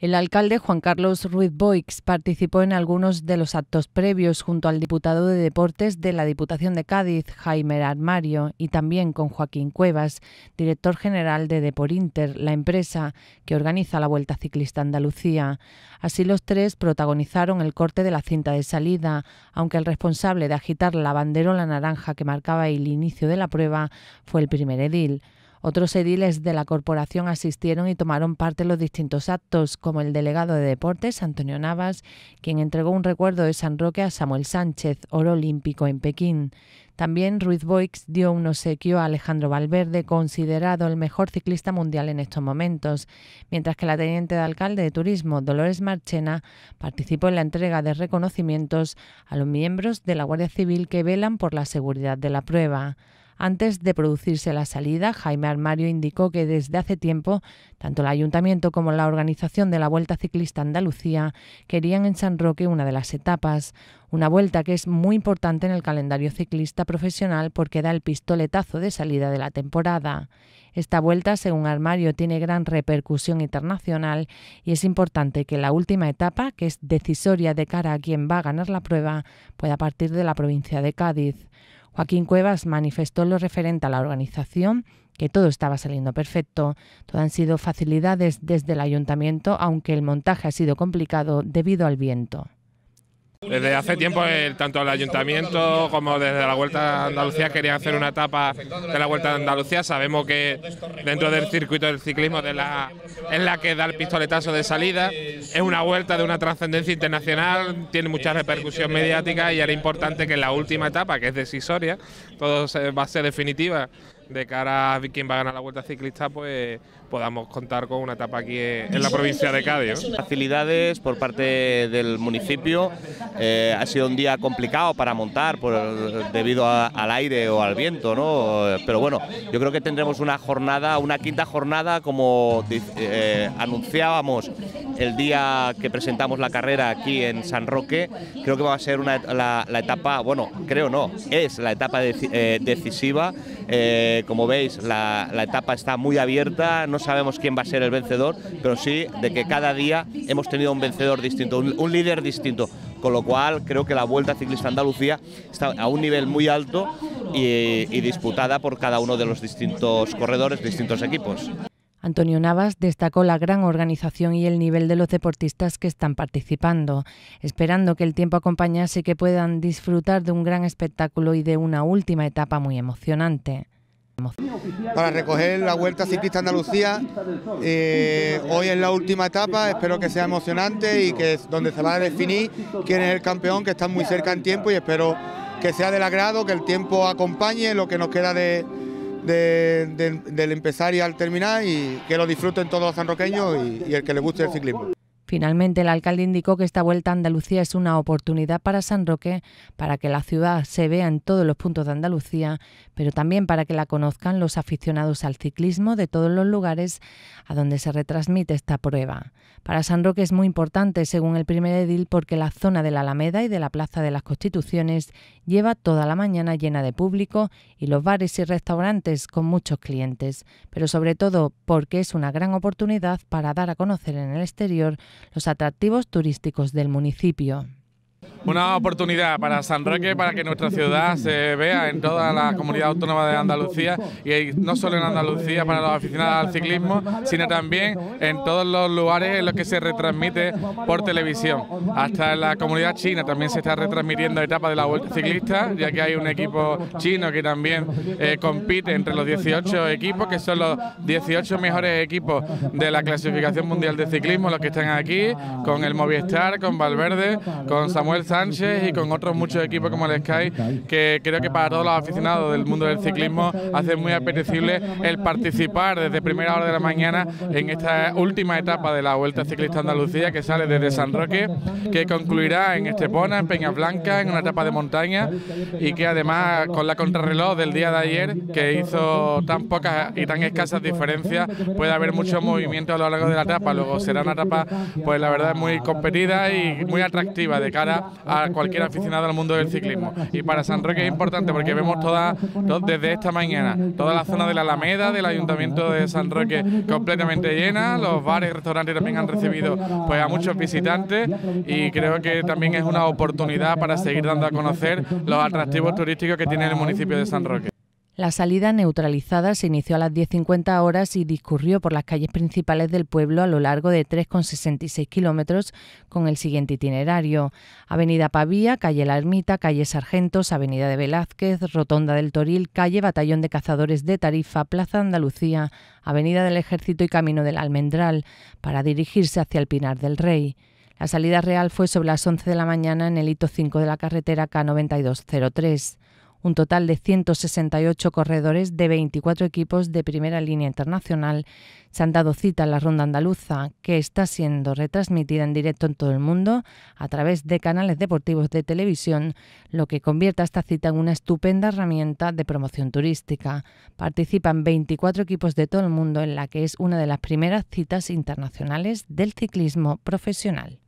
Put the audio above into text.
El alcalde Juan Carlos Ruiz Boix participó en algunos de los actos previos junto al diputado de Deportes de la Diputación de Cádiz, Jaime Armario, y también con Joaquín Cuevas, director general de Deporinter, la empresa que organiza la Vuelta Ciclista Andalucía. Así los tres protagonizaron el corte de la cinta de salida, aunque el responsable de agitar la bandera la naranja que marcaba el inicio de la prueba fue el primer edil. Otros ediles de la corporación asistieron y tomaron parte en los distintos actos, como el delegado de deportes, Antonio Navas, quien entregó un recuerdo de San Roque a Samuel Sánchez, oro olímpico en Pekín. También Ruiz Boix dio un obsequio a Alejandro Valverde, considerado el mejor ciclista mundial en estos momentos, mientras que la teniente de alcalde de Turismo, Dolores Marchena, participó en la entrega de reconocimientos a los miembros de la Guardia Civil que velan por la seguridad de la prueba. Antes de producirse la salida, Jaime Armario indicó que desde hace tiempo tanto el ayuntamiento como la organización de la Vuelta Ciclista Andalucía querían en San Roque una de las etapas, una vuelta que es muy importante en el calendario ciclista profesional porque da el pistoletazo de salida de la temporada. Esta vuelta, según Armario, tiene gran repercusión internacional y es importante que la última etapa, que es decisoria de cara a quien va a ganar la prueba, pueda partir de la provincia de Cádiz. Joaquín Cuevas manifestó lo referente a la organización que todo estaba saliendo perfecto. Todo han sido facilidades desde el ayuntamiento, aunque el montaje ha sido complicado debido al viento. Desde hace tiempo, eh, tanto el ayuntamiento como desde la Vuelta a Andalucía querían hacer una etapa de la Vuelta a Andalucía. Sabemos que dentro del circuito del ciclismo de la, es la que da el pistoletazo de salida. Es una vuelta de una trascendencia internacional, tiene mucha repercusión mediática y era importante que en la última etapa, que es decisoria, todo va a ser definitiva, de cara a quién va a ganar la Vuelta Ciclista, pues podamos contar con una etapa aquí en la provincia de Cádiz. Facilidades por parte del municipio. Eh, ha sido un día complicado para montar por, debido al aire o al viento, ¿no? Pero bueno, yo creo que tendremos una jornada, una quinta jornada, como eh, anunciábamos el día que presentamos la carrera aquí en San Roque. Creo que va a ser una, la, etapa, bueno, creo no, es la etapa eh, decisiva como veis, la, etapa está muy abierta, no sabemos quién va a ser el vencedor, pero sí de que cada día hemos tenido un vencedor distinto, un, líder distinto. Con lo cual, creo que la Vuelta Ciclista Andalucía está a un nivel muy alto y disputada por cada uno de los distintos corredores, distintos equipos. Antonio Navas destacó la gran organización y el nivel de los deportistas que están participando, esperando que el tiempo acompañase y que puedan disfrutar de un gran espectáculo y de una última etapa muy emocionante. Para recoger la Vuelta Ciclista Andalucía, eh, hoy es la última etapa, espero que sea emocionante y que es donde se va a definir quién es el campeón, que está muy cerca en tiempo y espero que sea del agrado, que el tiempo acompañe lo que nos queda del empezar y al terminar y que lo disfruten todos los sanroqueños y, y el que le guste el ciclismo. Finalmente, el alcalde indicó que esta vuelta a Andalucía es una oportunidad para San Roque, para que la ciudad se vea en todos los puntos de Andalucía, pero también para que la conozcan los aficionados al ciclismo de todos los lugares a donde se retransmite esta prueba. Para San Roque es muy importante, según el primer edil, porque la zona de la Alameda y de la Plaza de las Constituciones lleva toda la mañana llena de público y los bares y restaurantes con muchos clientes, pero sobre todo porque es una gran oportunidad para dar a conocer en el exterior los atractivos turísticos del municipio una oportunidad para San Roque, para que nuestra ciudad se vea en toda la comunidad autónoma de Andalucía y no solo en Andalucía para los aficionados al ciclismo, sino también en todos los lugares en los que se retransmite por televisión. Hasta en la comunidad china también se está retransmitiendo etapa de la Vuelta Ciclista, ya que hay un equipo chino que también eh, compite entre los 18 equipos, que son los 18 mejores equipos de la clasificación mundial de ciclismo, los que están aquí, con el Movistar, con Valverde, con Samuel y con otros muchos equipos como el Sky, que creo que para todos los aficionados del mundo del ciclismo hace muy apetecible el participar desde primera hora de la mañana en esta última etapa de la Vuelta Ciclista Andalucía que sale desde San Roque, que concluirá en Estepona, en Peña Blanca, en una etapa de montaña y que además con la contrarreloj del día de ayer, que hizo tan pocas y tan escasas diferencias, puede haber mucho movimiento a lo largo de la etapa. Luego será una etapa, pues la verdad, muy competida y muy atractiva de cara a cualquier aficionado al mundo del ciclismo. Y para San Roque es importante porque vemos toda, desde esta mañana toda la zona de la Alameda, del Ayuntamiento de San Roque completamente llena, los bares y restaurantes también han recibido pues a muchos visitantes y creo que también es una oportunidad para seguir dando a conocer los atractivos turísticos que tiene el municipio de San Roque. La salida neutralizada se inició a las 10.50 horas y discurrió por las calles principales del pueblo a lo largo de 3,66 kilómetros con el siguiente itinerario. Avenida Pavía, calle La Ermita, calle Sargentos, avenida de Velázquez, Rotonda del Toril, calle Batallón de Cazadores de Tarifa, Plaza Andalucía, avenida del Ejército y Camino del Almendral, para dirigirse hacia el Pinar del Rey. La salida real fue sobre las 11 de la mañana en el hito 5 de la carretera K9203 un total de 168 corredores de 24 equipos de primera línea internacional se han dado cita a la ronda andaluza, que está siendo retransmitida en directo en todo el mundo a través de canales deportivos de televisión, lo que convierte a esta cita en una estupenda herramienta de promoción turística. Participan 24 equipos de todo el mundo en la que es una de las primeras citas internacionales del ciclismo profesional.